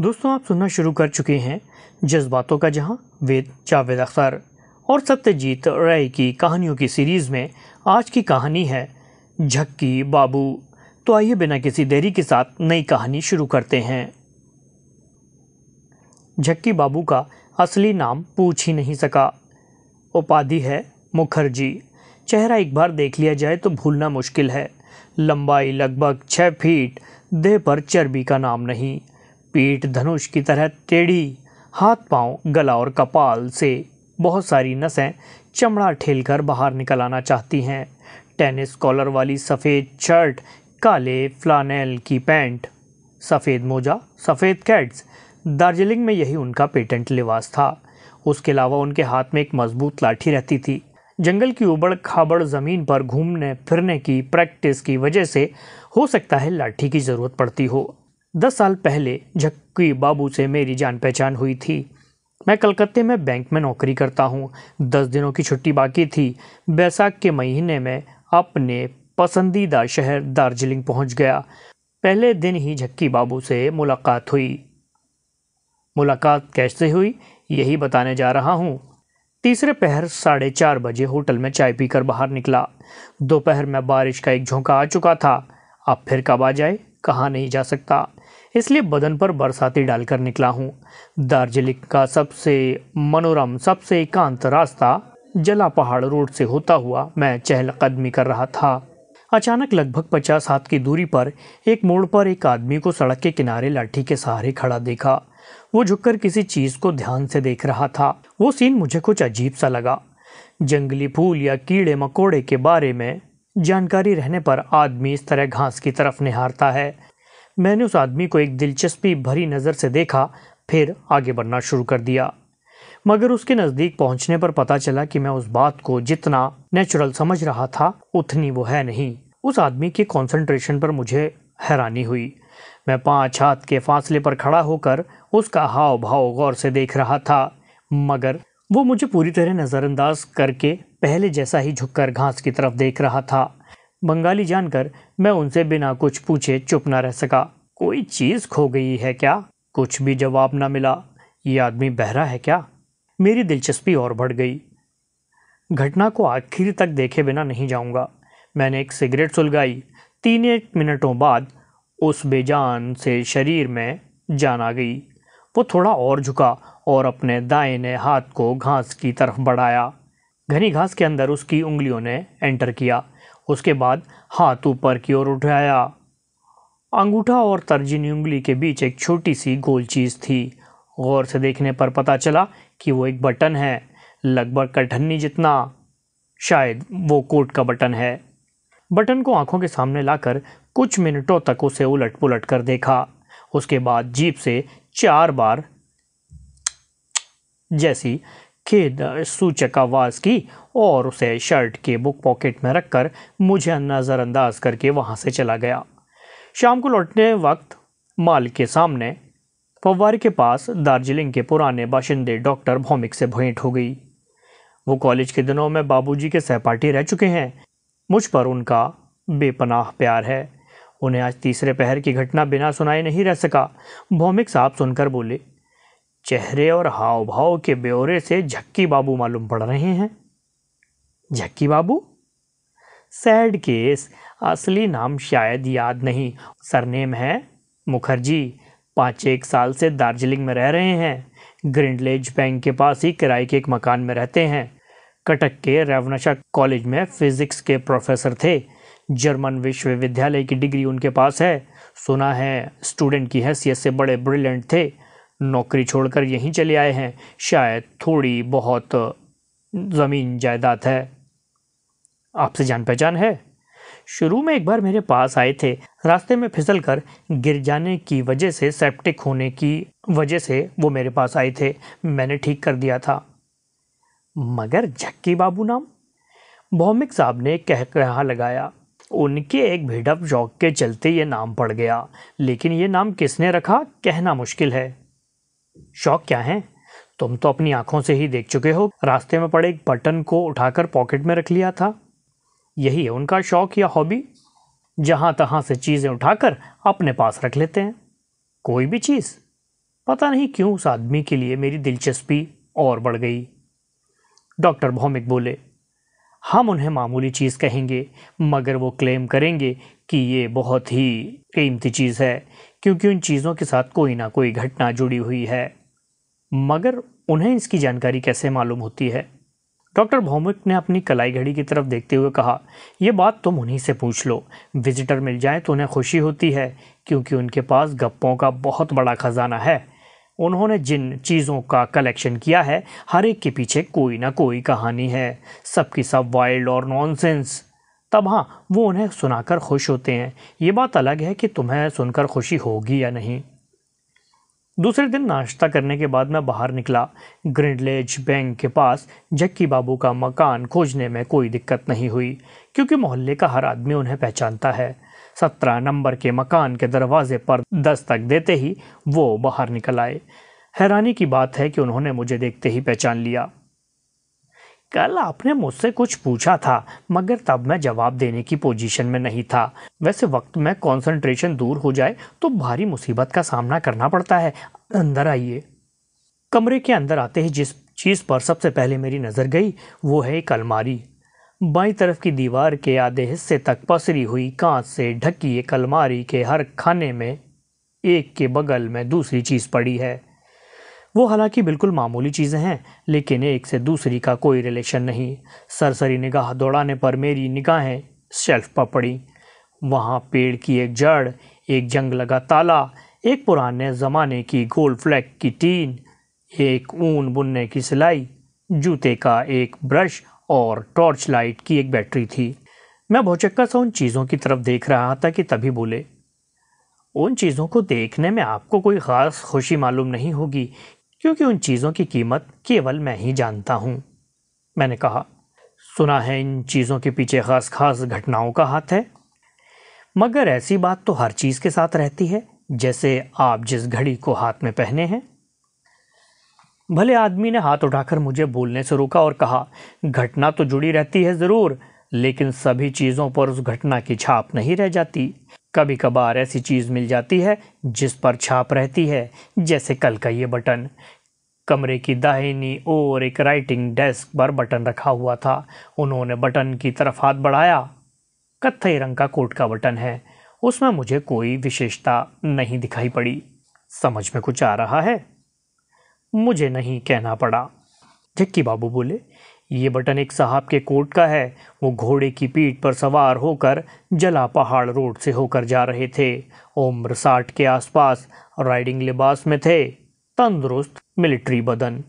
दोस्तों आप सुनना शुरू कर चुके हैं जज्बातों का जहां वेद जावेद अख्तर और सत्यजीत राय की कहानियों की सीरीज़ में आज की कहानी है झक्की बाबू तो आइए बिना किसी देरी के साथ नई कहानी शुरू करते हैं झक्की बाबू का असली नाम पूछ ही नहीं सका उपाधि है मुखर्जी चेहरा एक बार देख लिया जाए तो भूलना मुश्किल है लंबाई लगभग छः फीट देह पर चर्बी का नाम नहीं पीठ धनुष की तरह टेढ़ी हाथ पांव गला और कपाल से बहुत सारी नसें चमड़ा ठेल कर बाहर निकल आना चाहती हैं टेनिस कॉलर वाली सफ़ेद शर्ट काले फ्लानेल की पैंट सफ़ेद मोजा सफ़ेद कैट्स दार्जिलिंग में यही उनका पेटेंट लिबास था उसके अलावा उनके हाथ में एक मजबूत लाठी रहती थी जंगल की उबड़ खाबड़ ज़मीन पर घूमने फिरने की प्रैक्टिस की वजह से हो सकता है लाठी की ज़रूरत पड़ती हो दस साल पहले झक्की बाबू से मेरी जान पहचान हुई थी मैं कलकत्ते में बैंक में नौकरी करता हूँ दस दिनों की छुट्टी बाकी थी बैसाख के महीने में अपने पसंदीदा शहर दार्जिलिंग पहुँच गया पहले दिन ही झक्की बाबू से मुलाकात हुई मुलाकात कैसे हुई यही बताने जा रहा हूँ तीसरे पहर साढ़े चार बजे होटल में चाय पीकर बाहर निकला दोपहर में बारिश का एक झोंका आ चुका था अब फिर कब आ जाए कहाँ नहीं जा सकता इसलिए बदन पर बरसाती डालकर निकला हूँ दार्जिलिंग का सबसे मनोरम सबसे एकांत रास्ता जला पहाड़ रोड से होता हुआ मैं चहल कदमी कर रहा था अचानक लगभग पचास हाथ की दूरी पर एक मोड़ पर एक आदमी को सड़क के किनारे लाठी के सहारे खड़ा देखा वो झुककर किसी चीज़ को ध्यान से देख रहा था वो सीन मुझे कुछ अजीब सा लगा जंगली फूल या कीड़े मकोड़े के बारे में जानकारी रहने पर आदमी इस तरह घास की तरफ निहारता है मैंने उस आदमी को एक दिलचस्पी भरी नज़र से देखा फिर आगे बढ़ना शुरू कर दिया मगर उसके नज़दीक पहुंचने पर पता चला कि मैं उस बात को जितना नेचुरल समझ रहा था उतनी वो है नहीं उस आदमी के कंसंट्रेशन पर मुझे हैरानी हुई मैं पांच हाथ के फासले पर खड़ा होकर उसका हाव भाव गौर से देख रहा था मगर वो मुझे पूरी तरह नज़रअंदाज करके पहले जैसा ही झुककर घास की तरफ देख रहा था बंगाली जानकर मैं उनसे बिना कुछ पूछे चुप ना रह सका कोई चीज़ खो गई है क्या कुछ भी जवाब ना मिला ये आदमी बहरा है क्या मेरी दिलचस्पी और बढ़ गई घटना को आखिर तक देखे बिना नहीं जाऊंगा मैंने एक सिगरेट सुलगाई तीन एक मिनटों बाद उस बेजान से शरीर में जान आ गई वो थोड़ा और झुका और अपने ने हाथ को घास की तरफ बढ़ाया घनी घास के अंदर उसकी उंगलियों ने एंटर किया उसके बाद हाथ ऊपर की ओर उठाया अंगूठा और तर्जनी उंगली के बीच एक छोटी सी गोल चीज़ थी गौर से देखने पर पता चला कि वो एक बटन है लगभग कठन्नी जितना शायद वो कोट का बटन है बटन को आंखों के सामने लाकर कुछ मिनटों तक उसे उलट पुलट कर देखा उसके बाद जीप से चार बार जैसी खेद सूचक आवाज़ की और उसे शर्ट के बुक पॉकेट में रखकर मुझे नज़रअंदाज करके वहाँ से चला गया शाम को लौटने वक्त माल के सामने फवारी के पास दार्जिलिंग के पुराने बाशिंदे डॉक्टर भौमिक से भेंट हो गई वो कॉलेज के दिनों में बाबूजी के सहपाठी रह चुके हैं मुझ पर उनका बेपनाह प्यार है उन्हें आज तीसरे पहर की घटना बिना सुनाए नहीं रह सका भौमिक साहब सुनकर बोले चेहरे और हाव भाव के ब्यौरे से झक्की बाबू मालूम पड़ रहे हैं झक्की बाबू सैड केस असली नाम शायद याद नहीं सरनेम है मुखर्जी पाँच एक साल से दार्जिलिंग में रह रहे हैं ग्रिंडलेज बैंक के पास ही किराए के एक मकान में रहते हैं कटक के रेवनशा कॉलेज में फिज़िक्स के प्रोफेसर थे जर्मन विश्वविद्यालय की डिग्री उनके पास है सुना है स्टूडेंट की हैसियत से बड़े ब्रिलियंट थे नौकरी छोड़कर यहीं चले आए हैं शायद थोड़ी बहुत ज़मीन जायदाद है आपसे जान पहचान है शुरू में एक बार मेरे पास आए थे रास्ते में फिसल कर गिर जाने की वजह से सेप्टिक होने की वजह से वो मेरे पास आए थे मैंने ठीक कर दिया था मगर झक्की बाबू नाम भौमिक साहब ने कह कहा लगाया उनके एक भिडप शौक के चलते ये नाम पड़ गया लेकिन ये नाम किसने रखा कहना मुश्किल है शौक क्या है तुम तो अपनी आंखों से ही देख चुके हो रास्ते में पड़े एक बटन को उठाकर पॉकेट में रख लिया था यही है उनका शौक या हॉबी जहां तहां से चीज़ें उठाकर अपने पास रख लेते हैं कोई भी चीज़ पता नहीं क्यों उस आदमी के लिए मेरी दिलचस्पी और बढ़ गई डॉक्टर भौमिक बोले हम उन्हें मामूली चीज़ कहेंगे मगर वो क्लेम करेंगे कि ये बहुत ही कीमती चीज़ है क्योंकि उन चीज़ों के साथ कोई ना कोई घटना जुड़ी हुई है मगर उन्हें इसकी जानकारी कैसे मालूम होती है डॉक्टर भौमिक ने अपनी कलाई घड़ी की तरफ देखते हुए कहा यह बात तुम उन्हीं से पूछ लो विजिटर मिल जाए तो उन्हें खुशी होती है क्योंकि उनके पास गप्पों का बहुत बड़ा ख़जाना है उन्होंने जिन चीज़ों का कलेक्शन किया है हर एक के पीछे कोई ना कोई कहानी है सबकी सब वाइल्ड और नॉनसेंस तब हाँ वो उन्हें सुनाकर खुश होते हैं ये बात अलग है कि तुम्हें सुनकर खुशी होगी या नहीं दूसरे दिन नाश्ता करने के बाद मैं बाहर निकला ग्रिंडलेज बैंक के पास जक्की बाबू का मकान खोजने में कोई दिक्कत नहीं हुई क्योंकि मोहल्ले का हर आदमी उन्हें पहचानता है सत्रह नंबर के मकान के दरवाजे पर दस्तक देते ही वो बाहर निकल आए हैरानी की बात है कि उन्होंने मुझे देखते ही पहचान लिया कल आपने मुझसे कुछ पूछा था मगर तब मैं जवाब देने की पोजीशन में नहीं था वैसे वक्त में कंसंट्रेशन दूर हो जाए तो भारी मुसीबत का सामना करना पड़ता है अंदर आइए कमरे के अंदर आते ही जिस चीज़ पर सबसे पहले मेरी नज़र गई वो है एक अलमारी बाई तरफ की दीवार के आधे हिस्से तक पसरी हुई कांच से ढकी एक अलमारी के हर खाने में एक के बगल में दूसरी चीज़ पड़ी है वो हालांकि बिल्कुल मामूली चीज़ें हैं लेकिन एक से दूसरी का कोई रिलेशन नहीं सरसरी निगाह दौड़ाने पर मेरी निगाहें शेल्फ पर पड़ी वहाँ पेड़ की एक जड़ एक जंग लगा ताला एक पुराने ज़माने की गोल फ्लैग की टीन एक ऊन बुनने की सिलाई जूते का एक ब्रश और टॉर्च लाइट की एक बैटरी थी मैं भौचक्का सा उन चीज़ों की तरफ देख रहा था कि तभी बोले उन चीज़ों को देखने में आपको कोई ख़ास खुशी मालूम नहीं होगी क्योंकि उन चीज़ों की कीमत केवल मैं ही जानता हूँ मैंने कहा सुना है इन चीज़ों के पीछे खास खास घटनाओं का हाथ है मगर ऐसी बात तो हर चीज़ के साथ रहती है जैसे आप जिस घड़ी को हाथ में पहने हैं भले आदमी ने हाथ उठाकर मुझे बोलने से रोका और कहा घटना तो जुड़ी रहती है ज़रूर लेकिन सभी चीज़ों पर उस घटना की छाप नहीं रह जाती कभी कभार ऐसी चीज़ मिल जाती है जिस पर छाप रहती है जैसे कल का ये बटन कमरे की दाहिनी ओर एक राइटिंग डेस्क पर बटन रखा हुआ था उन्होंने बटन की तरफ हाथ बढ़ाया कत्थई रंग का कोट का बटन है उसमें मुझे कोई विशेषता नहीं दिखाई पड़ी समझ में कुछ आ रहा है मुझे नहीं कहना पड़ा झक्की बाबू बोले ये बटन एक साहब के कोट का है वो घोड़े की पीठ पर सवार होकर जला पहाड़ रोड से होकर जा रहे थे उम्र साठ के आसपास राइडिंग लिबास में थे तंदुरुस्त मिलिट्री बदन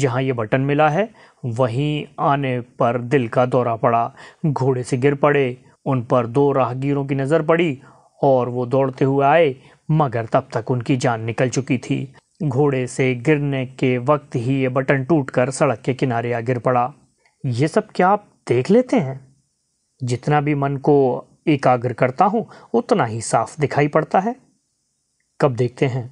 जहाँ ये बटन मिला है वहीं आने पर दिल का दौरा पड़ा घोड़े से गिर पड़े उन पर दो राहगीरों की नज़र पड़ी और वो दौड़ते हुए आए मगर तब तक उनकी जान निकल चुकी थी घोड़े से गिरने के वक्त ही ये बटन टूटकर सड़क के किनारे आ गिर पड़ा ये सब क्या आप देख लेते हैं जितना भी मन को एकाग्र करता हूँ उतना ही साफ दिखाई पड़ता है कब देखते हैं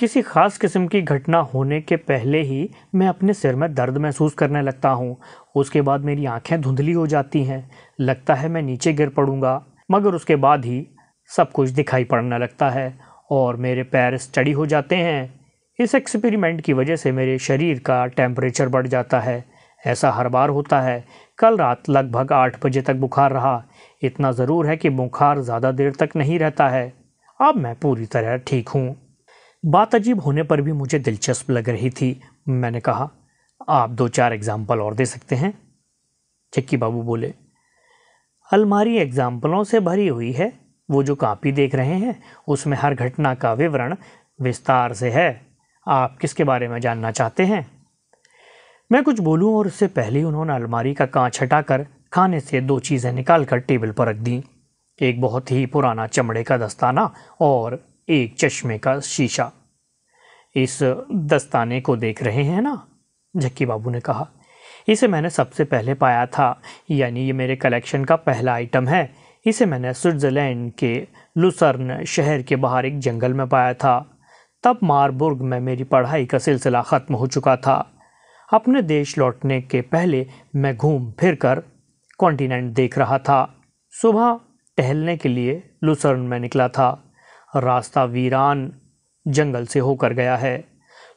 किसी ख़ास किस्म की घटना होने के पहले ही मैं अपने सिर में दर्द महसूस करने लगता हूँ उसके बाद मेरी आंखें धुंधली हो जाती हैं लगता है मैं नीचे गिर पड़ूँगा मगर उसके बाद ही सब कुछ दिखाई पड़ने लगता है और मेरे पैर स्टडी हो जाते हैं इस एक्सपेरिमेंट की वजह से मेरे शरीर का टेम्परेचर बढ़ जाता है ऐसा हर बार होता है कल रात लगभग आठ बजे तक बुखार रहा इतना ज़रूर है कि बुखार ज़्यादा देर तक नहीं रहता है अब मैं पूरी तरह ठीक हूँ बात अजीब होने पर भी मुझे दिलचस्प लग रही थी मैंने कहा आप दो चार एग्ज़ाम्पल और दे सकते हैं चक्की बाबू बोले अलमारी एग्ज़ाम्पलों से भरी हुई है वो जो कापी देख रहे हैं उसमें हर घटना का विवरण विस्तार से है आप किसके बारे में जानना चाहते हैं मैं कुछ बोलूं और उससे पहले उन्होंने अलमारी का कांच हटाकर खाने से दो चीज़ें निकाल कर टेबल पर रख दी एक बहुत ही पुराना चमड़े का दस्ताना और एक चश्मे का शीशा इस दस्ताने को देख रहे हैं ना झक्की बाबू ने कहा इसे मैंने सबसे पहले पाया था यानी ये मेरे कलेक्शन का पहला आइटम है इसे मैंने स्विट्ज़रलैंड के लुसर्न शहर के बाहर एक जंगल में पाया था तब मारबुर्ग में मेरी पढ़ाई का सिलसिला ख़त्म हो चुका था अपने देश लौटने के पहले मैं घूम फिर कर कॉन्टीनेंट देख रहा था सुबह टहलने के लिए लुसर्न में निकला था रास्ता वीरान जंगल से होकर गया है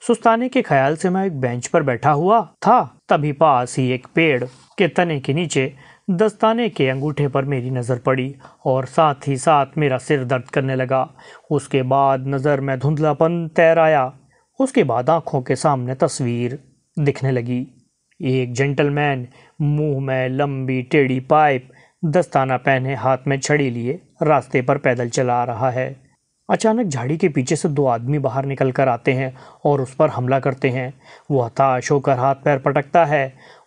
सुस्ताने के ख्याल से मैं एक बेंच पर बैठा हुआ था तभी पास ही एक पेड़ के तने के नीचे दस्ताने के अंगूठे पर मेरी नज़र पड़ी और साथ ही साथ मेरा सिर दर्द करने लगा उसके बाद नज़र में धुंधलापन तैर आया उसके बाद आँखों के सामने तस्वीर दिखने लगी एक जेंटलमैन मुंह में लंबी टेढ़ी पाइप दस्ताना पहने हाथ में छड़ी लिए रास्ते पर पैदल चला रहा है अचानक झाड़ी के पीछे से दो आदमी बाहर निकल कर आते हैं और उस पर हमला करते हैं वह हताश होकर हाथ पैर पटकता है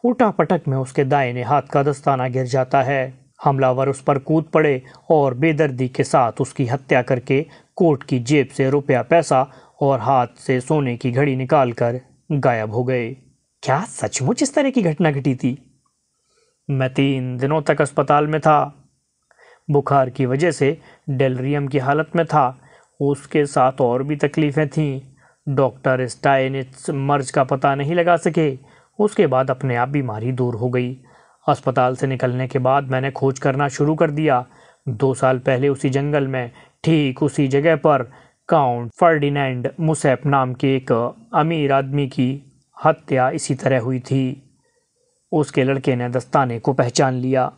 उल्टा पटक में उसके दाएने हाथ का दस्ताना गिर जाता है हमलावर उस पर कूद पड़े और बेदर्दी के साथ उसकी हत्या करके कोर्ट की जेब से रुपया पैसा और हाथ से सोने की घड़ी निकाल कर गायब हो गए क्या सचमुच इस तरह की घटना घटी थी मैं तीन दिनों तक अस्पताल में था बुखार की वजह से डेलरियम की हालत में था उसके साथ और भी तकलीफ़ें थीं डॉक्टर स्टाइन मर्ज का पता नहीं लगा सके उसके बाद अपने आप बीमारी दूर हो गई अस्पताल से निकलने के बाद मैंने खोज करना शुरू कर दिया दो साल पहले उसी जंगल में ठीक उसी जगह पर काउंट फर्डिनेंड मुसैप नाम के एक अमीर आदमी की हत्या इसी तरह हुई थी उसके लड़के ने दस्ताने को पहचान लिया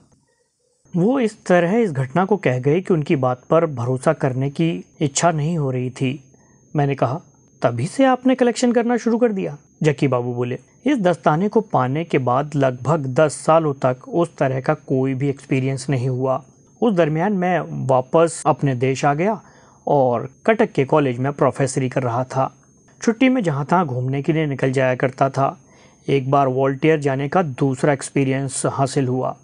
वो इस तरह इस घटना को कह गए कि उनकी बात पर भरोसा करने की इच्छा नहीं हो रही थी मैंने कहा तभी से आपने कलेक्शन करना शुरू कर दिया जकी बाबू बोले इस दस्ताने को पाने के बाद लगभग दस सालों तक उस तरह का कोई भी एक्सपीरियंस नहीं हुआ उस दरमियान मैं वापस अपने देश आ गया और कटक के कॉलेज में प्रोफेसरी कर रहा था छुट्टी में जहाँ तहाँ घूमने के लिए निकल जाया करता था एक बार वॉल्टियर जाने का दूसरा एक्सपीरियंस हासिल हुआ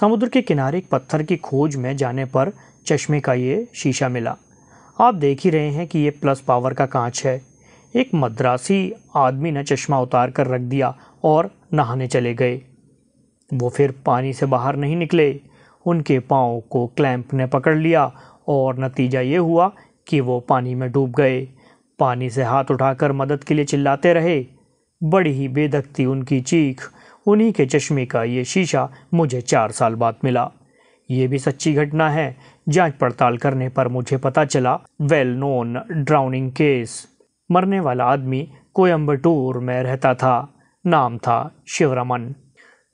समुद्र के किनारे एक पत्थर की खोज में जाने पर चश्मे का ये शीशा मिला आप देख ही रहे हैं कि ये प्लस पावर का कांच है एक मद्रासी आदमी ने चश्मा उतार कर रख दिया और नहाने चले गए वो फिर पानी से बाहर नहीं निकले उनके पाँव को क्लैंप ने पकड़ लिया और नतीजा ये हुआ कि वो पानी में डूब गए पानी से हाथ उठाकर मदद के लिए चिल्लाते रहे बड़ी ही बेदखती उनकी चीख उन्हीं के चश्मे का ये शीशा मुझे चार साल बाद मिला ये भी सच्ची घटना है जांच पड़ताल करने पर मुझे पता चला वेल नोन ड्राउनिंग केस मरने वाला आदमी कोयम्बटूर में रहता था नाम था शिवरमन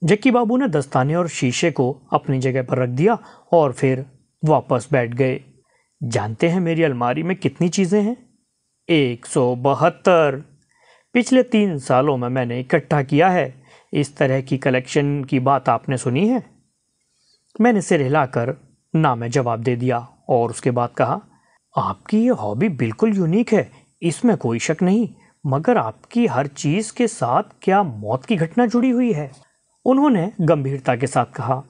जक्की बाबू ने दस्ताने और शीशे को अपनी जगह पर रख दिया और फिर वापस बैठ गए जानते हैं मेरी अलमारी में कितनी चीज़ें हैं एक सौ बहत्तर पिछले तीन सालों में मैंने इकट्ठा किया है इस तरह की कलेक्शन की बात आपने सुनी है मैंने सिर हिलाकर ना मैं जवाब दे दिया और उसके बाद कहा आपकी ये हॉबी बिल्कुल यूनिक है इसमें कोई शक नहीं मगर आपकी हर चीज़ के साथ क्या मौत की घटना जुड़ी हुई है उन्होंने गंभीरता के साथ कहा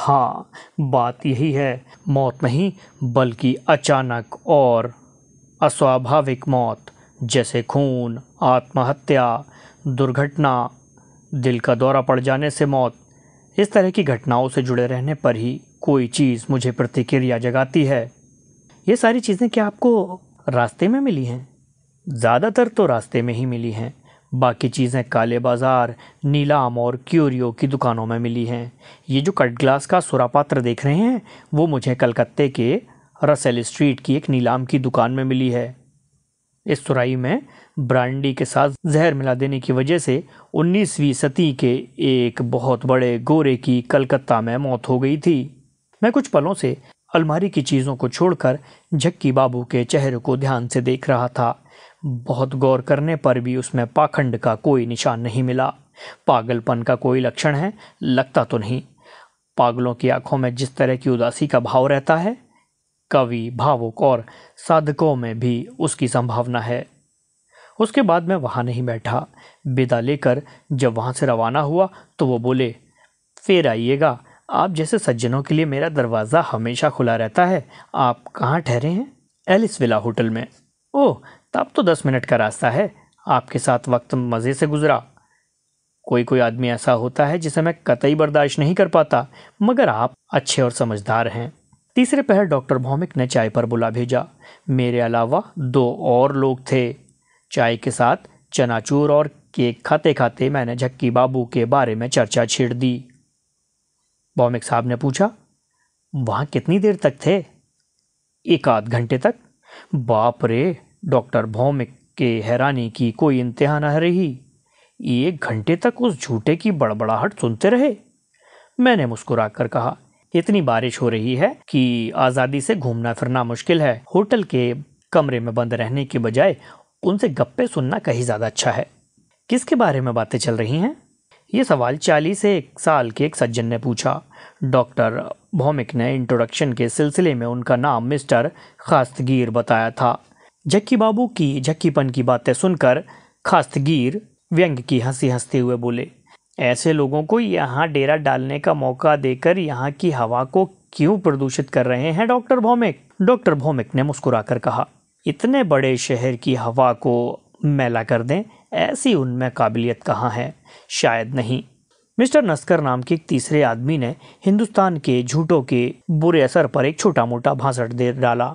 हाँ बात यही है मौत नहीं बल्कि अचानक और अस्वाभाविक मौत जैसे खून आत्महत्या दुर्घटना दिल का दौरा पड़ जाने से मौत इस तरह की घटनाओं से जुड़े रहने पर ही कोई चीज़ मुझे प्रतिक्रिया जगाती है ये सारी चीज़ें क्या आपको रास्ते में मिली हैं ज़्यादातर तो रास्ते में ही मिली हैं बाकी चीज़ें काले बाज़ार नीलाम और क्यूरियो की दुकानों में मिली हैं ये जो कट ग्लास का सुरापात्र देख रहे हैं वो मुझे कलकत्ते के रसेल स्ट्रीट की एक नीलाम की दुकान में मिली है इस सुराई में ब्रांडी के साथ जहर मिला देने की वजह से 19वीं सदी के एक बहुत बड़े गोरे की कलकत्ता में मौत हो गई थी मैं कुछ पलों से अलमारी की चीज़ों को छोड़कर झक्की बाबू के चेहरे को ध्यान से देख रहा था बहुत गौर करने पर भी उसमें पाखंड का कोई निशान नहीं मिला पागलपन का कोई लक्षण है लगता तो नहीं पागलों की आंखों में जिस तरह की उदासी का भाव रहता है कवि भावुक और साधकों में भी उसकी संभावना है उसके बाद मैं वहाँ नहीं बैठा विदा लेकर जब वहाँ से रवाना हुआ तो वो बोले फिर आइएगा आप जैसे सज्जनों के लिए मेरा दरवाज़ा हमेशा खुला रहता है आप कहाँ ठहरे हैं एलिस विला होटल में ओह तब तो दस मिनट का रास्ता है आपके साथ वक्त मज़े से गुजरा कोई कोई आदमी ऐसा होता है जिसे मैं कतई बर्दाश्त नहीं कर पाता मगर आप अच्छे और समझदार हैं तीसरे पहर डॉक्टर भौमिक ने चाय पर बुला भेजा मेरे अलावा दो और लोग थे चाय के साथ चनाचूर और केक खाते खाते मैंने झक्की बाबू के बारे में चर्चा छेड़ दी बॉमिक साहब ने पूछा वहाँ कितनी देर तक थे एक आध घंटे तक बाप रे डॉक्टर भौमिक के हैरानी की कोई इंतहा न रही एक घंटे तक उस झूठे की बड़बड़ाहट सुनते रहे मैंने मुस्कुरा कर कहा इतनी बारिश हो रही है कि आज़ादी से घूमना फिरना मुश्किल है होटल के कमरे में बंद रहने के बजाय उनसे गप्पे सुनना कहीं ज़्यादा अच्छा है किसके बारे में बातें चल रही हैं ये सवाल चालीस एक साल के एक सज्जन ने पूछा डॉक्टर भौमिक ने इंट्रोडक्शन के सिलसिले में उनका नाम मिस्टर खास्तगीर बताया था जक्की बाबू की जक्कीपन की बातें सुनकर खास्तगीर व्यंग की हंसी हंसते हुए बोले ऐसे लोगों को यहाँ डेरा डालने का मौका देकर यहाँ की हवा को क्यों प्रदूषित कर रहे हैं डॉक्टर भौमिक डॉक्टर भौमिक ने मुस्कुराकर कहा इतने बड़े शहर की हवा को मैला कर दें ऐसी उनमें काबिलियत कहाँ है शायद नहीं मिस्टर नस्कर नाम के एक तीसरे आदमी ने हिंदुस्तान के झूठों के बुरे असर पर एक छोटा मोटा भाषण दे डाला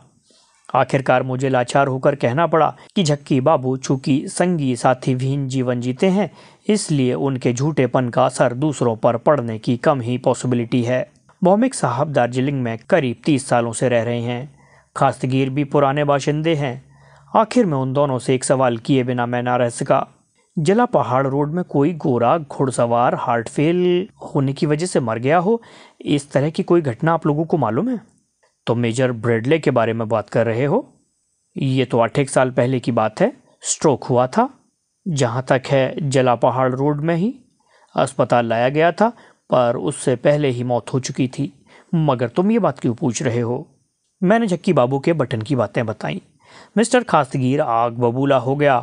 आखिरकार मुझे लाचार होकर कहना पड़ा कि झक्की बाबू चूंकि संगी साथी भीन जीवन जीते हैं इसलिए उनके झूठेपन का असर दूसरों पर पड़ने की कम ही पॉसिबिलिटी है भौमिक साहब दार्जिलिंग में करीब तीस सालों से रह रहे हैं खास्तगीर भी पुराने बाशिंदे हैं आखिर में उन दोनों से एक सवाल किए बिना मैं ना रह सका जला पहाड़ रोड में कोई गोरा घुड़सवार हार्ट फेल होने की वजह से मर गया हो इस तरह की कोई घटना आप लोगों को मालूम है तो मेजर ब्रेडले के बारे में बात कर रहे हो ये तो आठ एक साल पहले की बात है स्ट्रोक हुआ था जहाँ तक है जला पहाड़ रोड में ही अस्पताल लाया गया था पर उससे पहले ही मौत हो चुकी थी मगर तुम ये बात क्यों पूछ रहे हो मैंने जक्की बाबू के बटन की बातें बताई मिस्टर खासगीर आग बबूला हो गया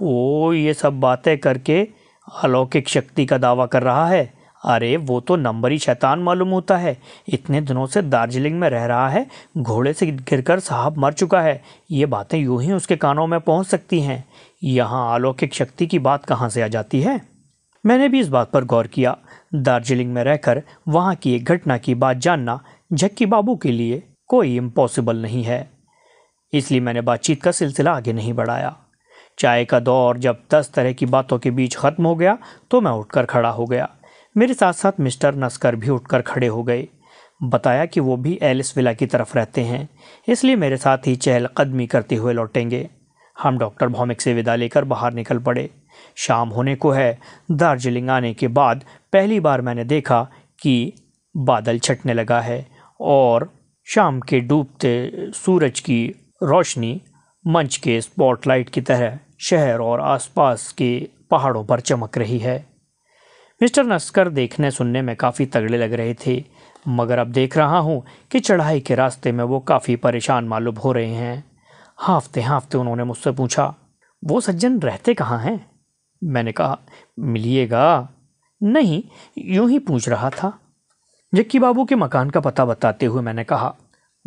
वो ये सब बातें करके अलौकिक शक्ति का दावा कर रहा है अरे वो तो नंबरी शैतान मालूम होता है इतने दिनों से दार्जिलिंग में रह रहा है घोड़े से गिरकर साहब मर चुका है ये बातें यूं ही उसके कानों में पहुंच सकती हैं यहाँ अलौकिक शक्ति की बात कहाँ से आ जाती है मैंने भी इस बात पर गौर किया दार्जिलिंग में रहकर वहाँ की एक घटना की बात जानना झक्की बाबू के लिए कोई इम्पॉसिबल नहीं है इसलिए मैंने बातचीत का सिलसिला आगे नहीं बढ़ाया चाय का दौर जब दस तरह की बातों के बीच ख़त्म हो गया तो मैं उठकर खड़ा हो गया मेरे साथ साथ मिस्टर नस्कर भी उठकर खड़े हो गए बताया कि वो भी एलिस विला की तरफ रहते हैं इसलिए मेरे साथ ही चहलकदमी करते हुए लौटेंगे हम डॉक्टर भौमिक से विदा लेकर बाहर निकल पड़े शाम होने को है दार्जिलिंग आने के बाद पहली बार मैंने देखा कि बादल छटने लगा है और शाम के डूबते सूरज की रोशनी मंच के स्पॉटलाइट की तरह शहर और आसपास के पहाड़ों पर चमक रही है मिस्टर नस्कर देखने सुनने में काफ़ी तगड़े लग रहे थे मगर अब देख रहा हूँ कि चढ़ाई के रास्ते में वो काफ़ी परेशान मालूम हो रहे हैं हाँफते हाँफते उन्होंने मुझसे पूछा वो सज्जन रहते कहाँ हैं मैंने कहा मिलिएगा नहीं यूं ही पूछ रहा था जक्की बाबू के मकान का पता बताते हुए मैंने कहा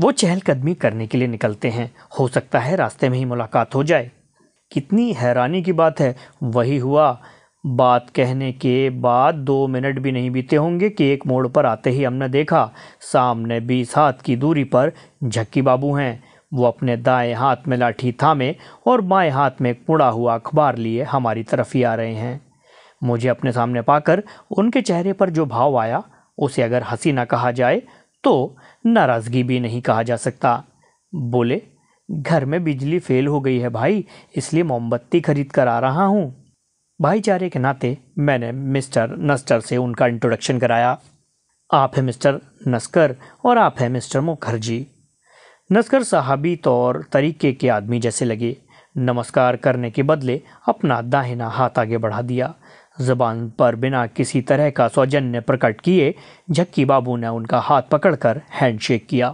वो चहलकदमी करने के लिए निकलते हैं हो सकता है रास्ते में ही मुलाकात हो जाए कितनी हैरानी की बात है वही हुआ बात कहने के बाद दो मिनट भी नहीं बीते होंगे कि एक मोड़ पर आते ही हमने देखा सामने बीस हाथ की दूरी पर झक्की बाबू हैं वो अपने दाएं हाथ में लाठी थामे और बाएं हाथ में एक मुड़ा हुआ अखबार लिए हमारी तरफ ही आ रहे हैं मुझे अपने सामने पाकर उनके चेहरे पर जो भाव आया उसे अगर हंसी ना कहा जाए तो नाराज़गी भी नहीं कहा जा सकता बोले घर में बिजली फेल हो गई है भाई इसलिए मोमबत्ती खरीद कर आ रहा हूँ भाईचारे के नाते मैंने मिस्टर नस्टर से उनका इंट्रोडक्शन कराया आप हैं मिस्टर नस्कर और आप हैं मिस्टर मुखर्जी नस्कर साहबी तौर तरीके के आदमी जैसे लगे नमस्कार करने के बदले अपना दाहिना हाथ आगे बढ़ा दिया जबान पर बिना किसी तरह का सौजन्य प्रकट किए झक्की बाबू ने उनका हाथ पकड़कर हैंडशेक किया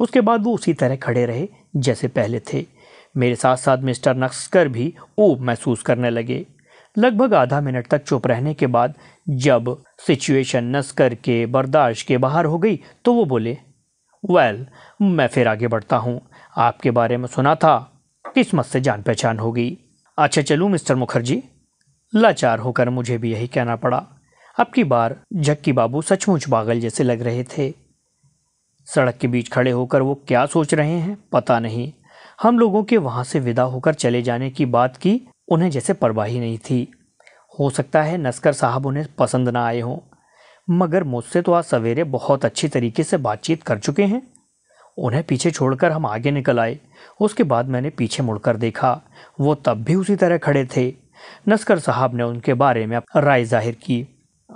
उसके बाद वो उसी तरह खड़े रहे जैसे पहले थे मेरे साथ साथ मिस्टर नक्सकर भी ऊब महसूस करने लगे लगभग आधा मिनट तक चुप रहने के बाद जब सिचुएशन नस्कर के बर्दाश्त के बाहर हो गई तो वो बोले वेल well, मैं फिर आगे बढ़ता हूँ आपके बारे में सुना था किस्मत से जान पहचान हो गई अच्छा चलूँ मिस्टर मुखर्जी लाचार होकर मुझे भी यही कहना पड़ा अब की बार जक्की बाबू सचमुच पागल जैसे लग रहे थे सड़क के बीच खड़े होकर वो क्या सोच रहे हैं पता नहीं हम लोगों के वहाँ से विदा होकर चले जाने की बात की उन्हें जैसे परवाह ही नहीं थी हो सकता है नस्कर साहब उन्हें पसंद ना आए हों मगर मुझसे तो आज सवेरे बहुत अच्छी तरीके से बातचीत कर चुके हैं उन्हें पीछे छोड़कर हम आगे निकल आए उसके बाद मैंने पीछे मुड़कर देखा वो तब भी उसी तरह खड़े थे नस्कर साहब ने उनके बारे में राय जाहिर की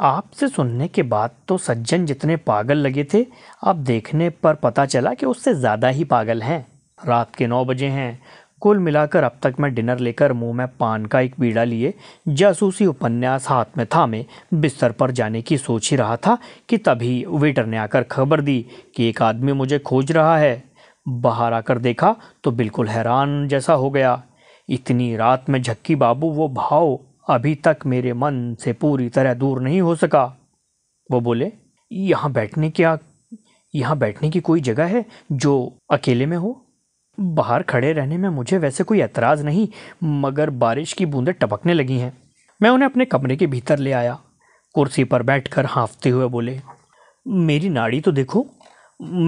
आपसे सुनने के बाद तो सज्जन जितने पागल लगे थे अब देखने पर पता चला कि उससे ज़्यादा ही पागल हैं रात के नौ बजे हैं कुल मिलाकर अब तक मैं डिनर लेकर मुंह में पान का एक बीड़ा लिए जासूसी उपन्यास हाथ में थामे बिस्तर पर जाने की सोच ही रहा था कि तभी वेटर ने आकर खबर दी कि एक आदमी मुझे खोज रहा है बाहर आकर देखा तो बिल्कुल हैरान जैसा हो गया इतनी रात में झक्की बाबू वो भाव अभी तक मेरे मन से पूरी तरह दूर नहीं हो सका वो बोले यहाँ बैठने क्या यहाँ बैठने की कोई जगह है जो अकेले में हो बाहर खड़े रहने में मुझे वैसे कोई एतराज़ नहीं मगर बारिश की बूंदें टपकने लगी हैं मैं उन्हें अपने कमरे के भीतर ले आया कुर्सी पर बैठकर हाँफते हुए बोले मेरी नाड़ी तो देखो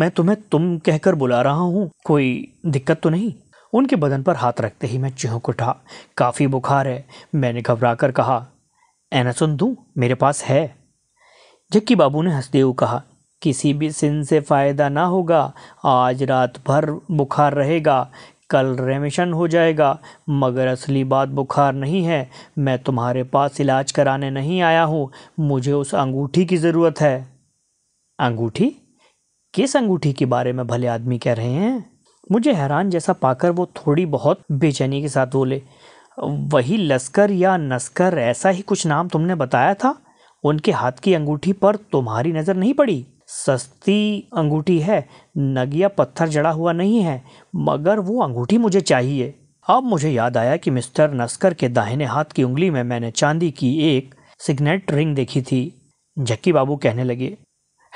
मैं तुम्हें तुम कहकर बुला रहा हूँ कोई दिक्कत तो नहीं उनके बदन पर हाथ रखते ही मैं चिहक उठा काफ़ी बुखार है मैंने घबरा कर कहा सुन दूँ मेरे पास है जक्की बाबू ने हंसते हुए कहा किसी भी सिन से फ़ायदा ना होगा आज रात भर बुखार रहेगा कल रेमिशन हो जाएगा मगर असली बात बुखार नहीं है मैं तुम्हारे पास इलाज कराने नहीं आया हूँ मुझे उस अंगूठी की ज़रूरत है अंगूठी किस अंगूठी के बारे में भले आदमी कह रहे हैं मुझे हैरान जैसा पाकर वो थोड़ी बहुत बेचैनी के साथ बोले वही लस्कर या नस्कर ऐसा ही कुछ नाम तुमने बताया था उनके हाथ की अंगूठी पर तुम्हारी नज़र नहीं पड़ी सस्ती अंगूठी है नगिया पत्थर जड़ा हुआ नहीं है मगर वो अंगूठी मुझे चाहिए अब मुझे याद आया कि मिस्टर नस्कर के दाहिने हाथ की उंगली में मैंने चांदी की एक सिग्नेट रिंग देखी थी जक्की बाबू कहने लगे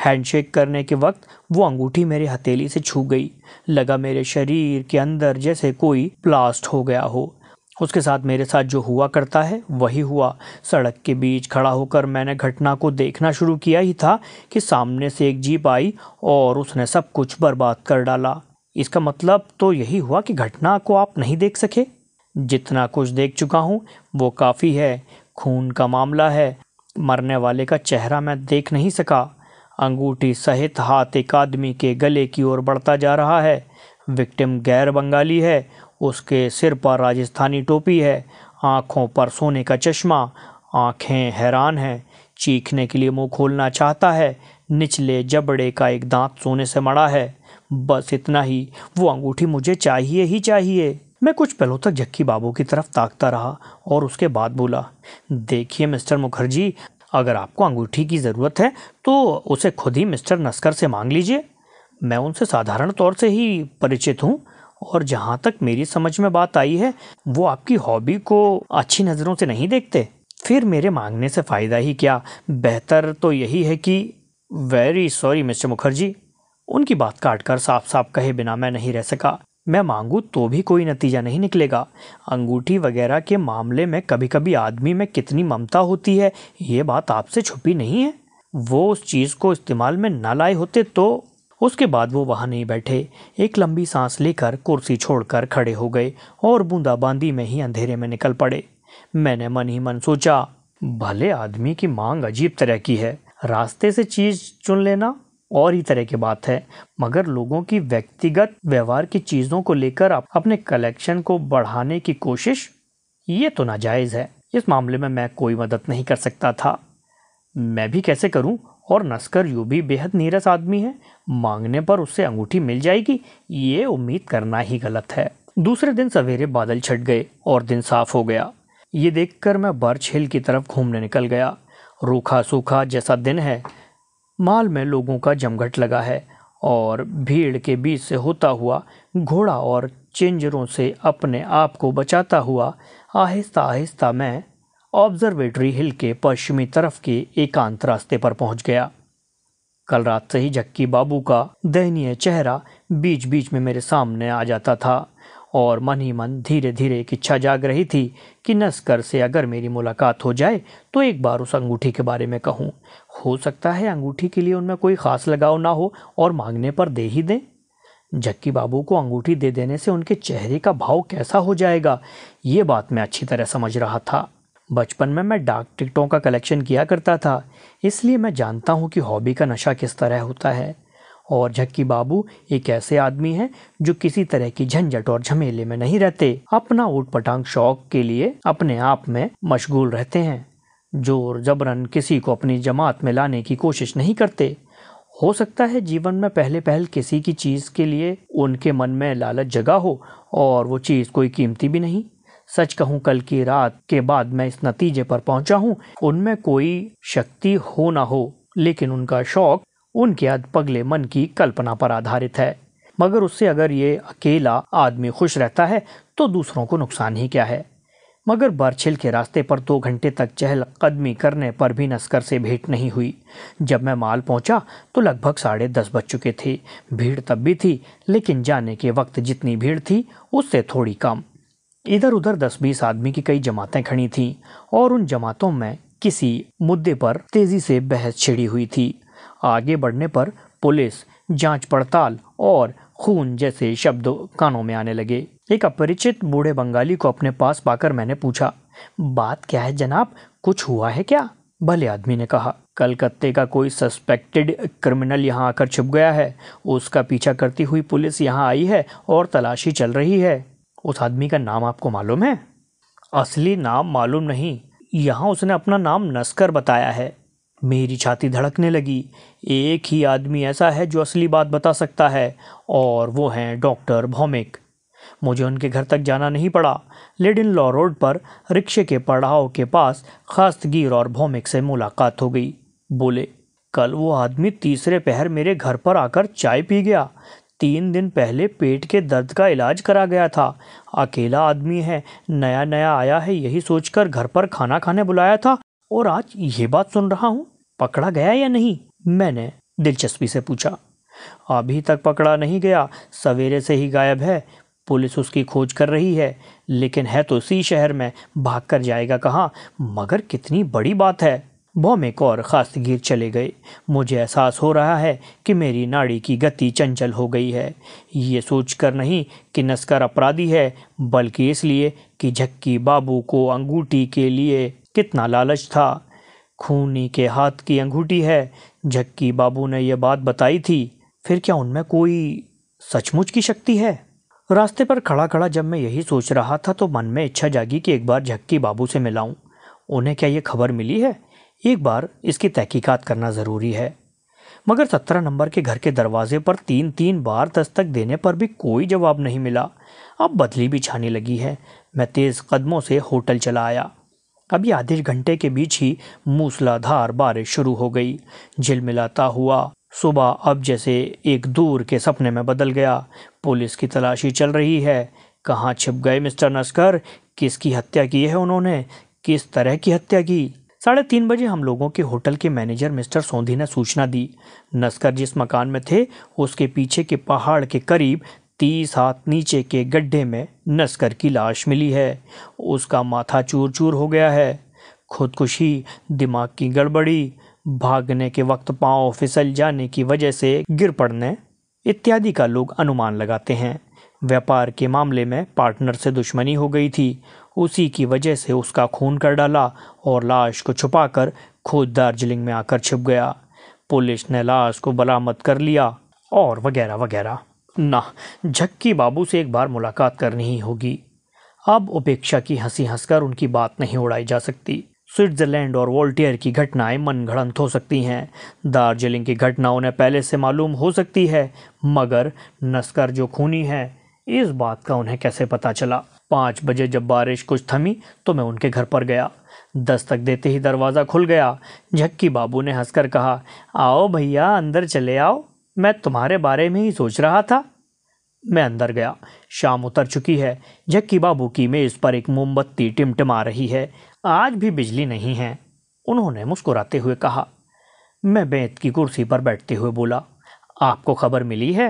हैंडशेक करने के वक्त वो अंगूठी मेरी हथेली से छू गई लगा मेरे शरीर के अंदर जैसे कोई ब्लास्ट हो गया हो उसके साथ मेरे साथ जो हुआ करता है वही हुआ सड़क के बीच खड़ा होकर मैंने घटना को देखना शुरू किया ही था कि सामने से एक जीप आई और उसने सब कुछ बर्बाद कर डाला इसका मतलब तो यही हुआ कि घटना को आप नहीं देख सके जितना कुछ देख चुका हूँ वो काफ़ी है खून का मामला है मरने वाले का चेहरा मैं देख नहीं सका अंगूठी सहित हाथ एक आदमी के गले की ओर बढ़ता जा रहा है विक्टिम गैर बंगाली है उसके सिर पर राजस्थानी टोपी है आंखों पर सोने का चश्मा आंखें हैरान हैं चीखने के लिए मुंह खोलना चाहता है निचले जबड़े का एक दांत सोने से मड़ा है बस इतना ही वो अंगूठी मुझे चाहिए ही चाहिए मैं कुछ पलों तक जक्की बाबू की तरफ ताकता रहा और उसके बाद बोला देखिए मिस्टर मुखर्जी अगर आपको अंगूठी की ज़रूरत है तो उसे खुद ही मिस्टर नस्कर से मांग लीजिए मैं उनसे साधारण तौर से ही परिचित हूँ और जहाँ तक मेरी समझ में बात आई है वो आपकी हॉबी को अच्छी नज़रों से नहीं देखते फिर मेरे मांगने से फ़ायदा ही क्या बेहतर तो यही है कि वेरी सॉरी मिस्टर मुखर्जी उनकी बात काट कर साफ साफ कहे बिना मैं नहीं रह सका मैं मांगूँ तो भी कोई नतीजा नहीं निकलेगा अंगूठी वगैरह के मामले में कभी कभी आदमी में कितनी ममता होती है ये बात आपसे छुपी नहीं है वो उस चीज़ को इस्तेमाल में ना लाए होते तो उसके बाद वो वहाँ नहीं बैठे एक लंबी सांस लेकर कुर्सी छोड़कर खड़े हो गए और बूंदाबांदी में ही अंधेरे में निकल पड़े मैंने मन ही मन सोचा भले आदमी की मांग अजीब तरह की है रास्ते से चीज़ चुन लेना और ही तरह की बात है मगर लोगों की व्यक्तिगत व्यवहार की चीज़ों को लेकर आप अपने कलेक्शन को बढ़ाने की कोशिश ये तो नाजायज़ है इस मामले में मैं कोई मदद नहीं कर सकता था मैं भी कैसे करूं और नस्कर यूँ भी बेहद नीरस आदमी है मांगने पर उससे अंगूठी मिल जाएगी ये उम्मीद करना ही गलत है दूसरे दिन सवेरे बादल छट गए और दिन साफ हो गया ये देखकर मैं बर्च हिल की तरफ घूमने निकल गया रूखा सूखा जैसा दिन है माल में लोगों का जमघट लगा है और भीड़ के बीच से होता हुआ घोड़ा और चेंजरों से अपने आप को बचाता हुआ आहिस्ता आहिस्ता मैं ऑब्जर्वेटरी हिल के पश्चिमी तरफ के एकांत रास्ते पर पहुंच गया कल रात से ही जक्की बाबू का दयनीय चेहरा बीच बीच में मेरे सामने आ जाता था और मन ही मन धीरे धीरे एक इच्छा जाग रही थी कि नस्कर से अगर मेरी मुलाकात हो जाए तो एक बार उस अंगूठी के बारे में कहूँ हो सकता है अंगूठी के लिए उनमें कोई ख़ास लगाव ना हो और मांगने पर दे ही दें जक्की बाबू को अंगूठी दे देने से उनके चेहरे का भाव कैसा हो जाएगा ये बात मैं अच्छी तरह समझ रहा था बचपन में मैं डाक टिकटों का कलेक्शन किया करता था इसलिए मैं जानता हूँ कि हॉबी का नशा किस तरह होता है और झक्की बाबू एक ऐसे आदमी हैं जो किसी तरह की झंझट और झमेले में नहीं रहते अपना ऊट पटांग शौक के लिए अपने आप में मशगूल रहते हैं जोर जबरन किसी को अपनी जमात में लाने की कोशिश नहीं करते हो सकता है जीवन में पहले पहल किसी की चीज़ के लिए उनके मन में लालच जगा हो और वो चीज़ कोई कीमती भी नहीं सच कहूँ कल की रात के बाद मैं इस नतीजे पर पहुंचा हूँ उनमें कोई शक्ति हो ना हो लेकिन उनका शौक उनके अद पगले मन की कल्पना पर आधारित है मगर उससे अगर ये अकेला आदमी खुश रहता है तो दूसरों को नुकसान ही क्या है मगर बर्छिल के रास्ते पर दो घंटे तक चहल कदमी करने पर भी नस्कर से भेंट नहीं हुई जब मैं माल पहुंचा तो लगभग साढ़े दस बज चुके थे भीड़ तब भी थी लेकिन जाने के वक्त जितनी भीड़ थी उससे थोड़ी कम इधर उधर दस बीस आदमी की कई जमातें खड़ी थीं और उन जमातों में किसी मुद्दे पर तेजी से बहस छिड़ी हुई थी आगे बढ़ने पर पुलिस जांच पड़ताल और खून जैसे शब्द कानों में आने लगे एक अपरिचित बूढ़े बंगाली को अपने पास पाकर मैंने पूछा बात क्या है जनाब कुछ हुआ है क्या भले आदमी ने कहा कलकत्ते का कोई सस्पेक्टेड क्रिमिनल यहाँ आकर छुप गया है उसका पीछा करती हुई पुलिस यहाँ आई है और तलाशी चल रही है उस आदमी का नाम आपको मालूम है असली नाम मालूम नहीं यहाँ उसने अपना नाम नस्कर बताया है मेरी छाती धड़कने लगी एक ही आदमी ऐसा है जो असली बात बता सकता है और वो हैं डॉक्टर भौमिक मुझे उनके घर तक जाना नहीं पड़ा लेडिन लॉ रोड पर रिक्शे के पड़ाव के पास खास्तगीर और भौमिक से मुलाकात हो गई बोले कल वो आदमी तीसरे पहर मेरे घर पर आकर चाय पी गया तीन दिन पहले पेट के दर्द का इलाज करा गया था अकेला आदमी है नया नया आया है यही सोचकर घर पर खाना खाने बुलाया था और आज ये बात सुन रहा हूँ पकड़ा गया या नहीं मैंने दिलचस्पी से पूछा अभी तक पकड़ा नहीं गया सवेरे से ही गायब है पुलिस उसकी खोज कर रही है लेकिन है तो इसी शहर में भाग कर जाएगा कहाँ मगर कितनी बड़ी बात है भौमिक और खासगीर चले गए मुझे एहसास हो रहा है कि मेरी नाड़ी की गति चंचल हो गई है ये सोचकर नहीं कि नस्कर अपराधी है बल्कि इसलिए कि झक्की बाबू को अंगूठी के लिए कितना लालच था खूनी के हाथ की अंगूठी है झक्की बाबू ने यह बात बताई थी फिर क्या उनमें कोई सचमुच की शक्ति है रास्ते पर खड़ा खड़ा जब मैं यही सोच रहा था तो मन में इच्छा जागी कि एक बार झक्की बाबू से मिलाऊं उन्हें क्या ये खबर मिली है एक बार इसकी तहकीकात करना ज़रूरी है मगर सत्रह नंबर के घर के दरवाजे पर तीन तीन बार दस्तक देने पर भी कोई जवाब नहीं मिला अब बदली भी छाने लगी है मैं तेज़ कदमों से होटल चला आया अभी आधे घंटे के बीच ही मूसलाधार बारिश शुरू हो गई झिलमिलाता हुआ सुबह अब जैसे एक दूर के सपने में बदल गया पुलिस की तलाशी चल रही है कहाँ छिप गए मिस्टर नस्कर किसकी हत्या की है उन्होंने किस तरह की हत्या की साढ़े तीन बजे हम लोगों के होटल के मैनेजर मिस्टर सोंधी ने सूचना दी नस्कर जिस मकान में थे उसके पीछे के पहाड़ के करीब तीस हाथ नीचे के गड्ढे में नस्कर की लाश मिली है उसका माथा चूर चूर हो गया है खुदकुशी दिमाग की गड़बड़ी भागने के वक्त पांव फिसल जाने की वजह से गिर पड़ने इत्यादि का लोग अनुमान लगाते हैं व्यापार के मामले में पार्टनर से दुश्मनी हो गई थी उसी की वजह से उसका खून कर डाला और लाश को छुपाकर खुद दार्जिलिंग में आकर छिप गया पुलिस ने लाश को बरामद कर लिया और वगैरह वगैरह ना झक्की बाबू से एक बार मुलाकात करनी ही होगी अब उपेक्षा की हंसी हंसकर उनकी बात नहीं उड़ाई जा सकती स्विट्जरलैंड और वोल्टियर की घटनाएं मनगढ़ंत हो सकती हैं दार्जिलिंग की घटना उन्हें पहले से मालूम हो सकती है मगर नस्कर जो खूनी है इस बात का उन्हें कैसे पता चला पाँच बजे जब बारिश कुछ थमी तो मैं उनके घर पर गया दस्तक देते ही दरवाज़ा खुल गया झक्की बाबू ने हंसकर कहा आओ भैया अंदर चले आओ मैं तुम्हारे बारे में ही सोच रहा था मैं अंदर गया शाम उतर चुकी है झक्की बाबू की मेज़ पर एक मोमबत्ती टिमटिमा रही है आज भी बिजली नहीं है उन्होंने मुस्कुराते हुए कहा मैं बैत की कुर्सी पर बैठते हुए बोला आपको खबर मिली है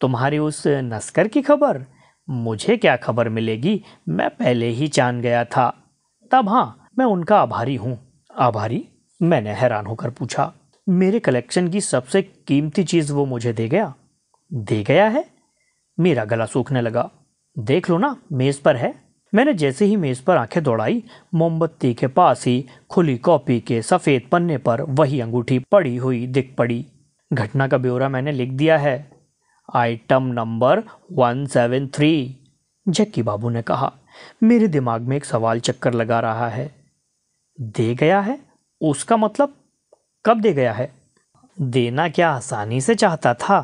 तुम्हारी उस नस्कर की खबर मुझे क्या खबर मिलेगी मैं पहले ही जान गया था तब हाँ मैं उनका आभारी हूँ आभारी मैंने हैरान होकर पूछा मेरे कलेक्शन की सबसे कीमती चीज़ वो मुझे दे गया दे गया है मेरा गला सूखने लगा देख लो ना मेज़ पर है मैंने जैसे ही मेज़ पर आंखें दौड़ाई मोमबत्ती के पास ही खुली कॉपी के सफ़ेद पन्ने पर वही अंगूठी पड़ी हुई दिख पड़ी घटना का ब्यौरा मैंने लिख दिया है item number one seven three Jakki Babu ने कहा मेरे दिमाग में एक सवाल चक्कर लगा रहा है दे गया है उसका मतलब कब दे गया है देना क्या आसानी से चाहता था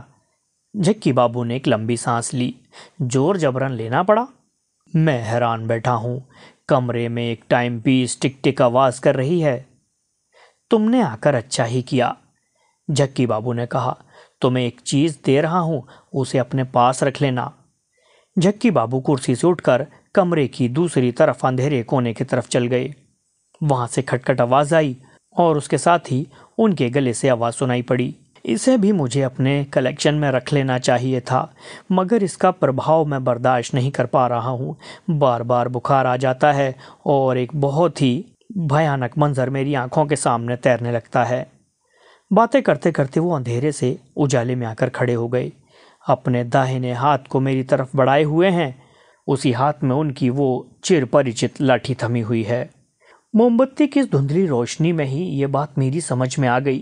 झक्की बाबू ने एक लंबी सांस ली जोर जबरन लेना पड़ा मैं हैरान बैठा हूँ कमरे में एक टाइम पीस टिक टिक आवाज़ कर रही है तुमने आकर अच्छा ही किया झक्की बाबू ने कहा तुम्हें एक चीज़ दे रहा हूँ उसे अपने पास रख लेना झक्की बाबू कुर्सी से उठकर कमरे की दूसरी तरफ अंधेरे कोने की तरफ चल गए वहां से खटखट आवाज़ आई और उसके साथ ही उनके गले से आवाज़ सुनाई पड़ी इसे भी मुझे अपने कलेक्शन में रख लेना चाहिए था मगर इसका प्रभाव मैं बर्दाश्त नहीं कर पा रहा हूँ बार बार बुखार आ जाता है और एक बहुत ही भयानक मंजर मेरी आंखों के सामने तैरने लगता है बातें करते करते वो अंधेरे से उजाले में आकर खड़े हो गए अपने दाहिने हाथ को मेरी तरफ बढ़ाए हुए हैं उसी हाथ में उनकी वो चिर परिचित लाठी थमी हुई है मोमबत्ती की धुंधली रोशनी में ही ये बात मेरी समझ में आ गई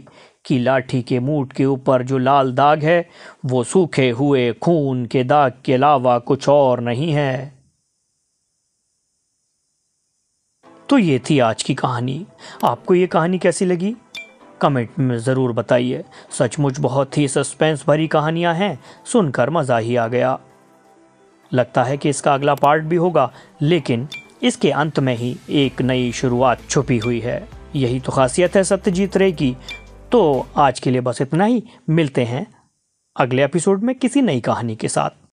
कि लाठी के मूठ के ऊपर जो लाल दाग है वो सूखे हुए खून के दाग के अलावा कुछ और नहीं है तो ये थी आज की कहानी आपको ये कहानी कैसी लगी कमेंट में ज़रूर बताइए सचमुच बहुत ही सस्पेंस भरी कहानियाँ हैं सुनकर मज़ा ही आ गया लगता है कि इसका अगला पार्ट भी होगा लेकिन इसके अंत में ही एक नई शुरुआत छुपी हुई है यही तो खासियत है सत्यजीत रे की तो आज के लिए बस इतना ही मिलते हैं अगले एपिसोड में किसी नई कहानी के साथ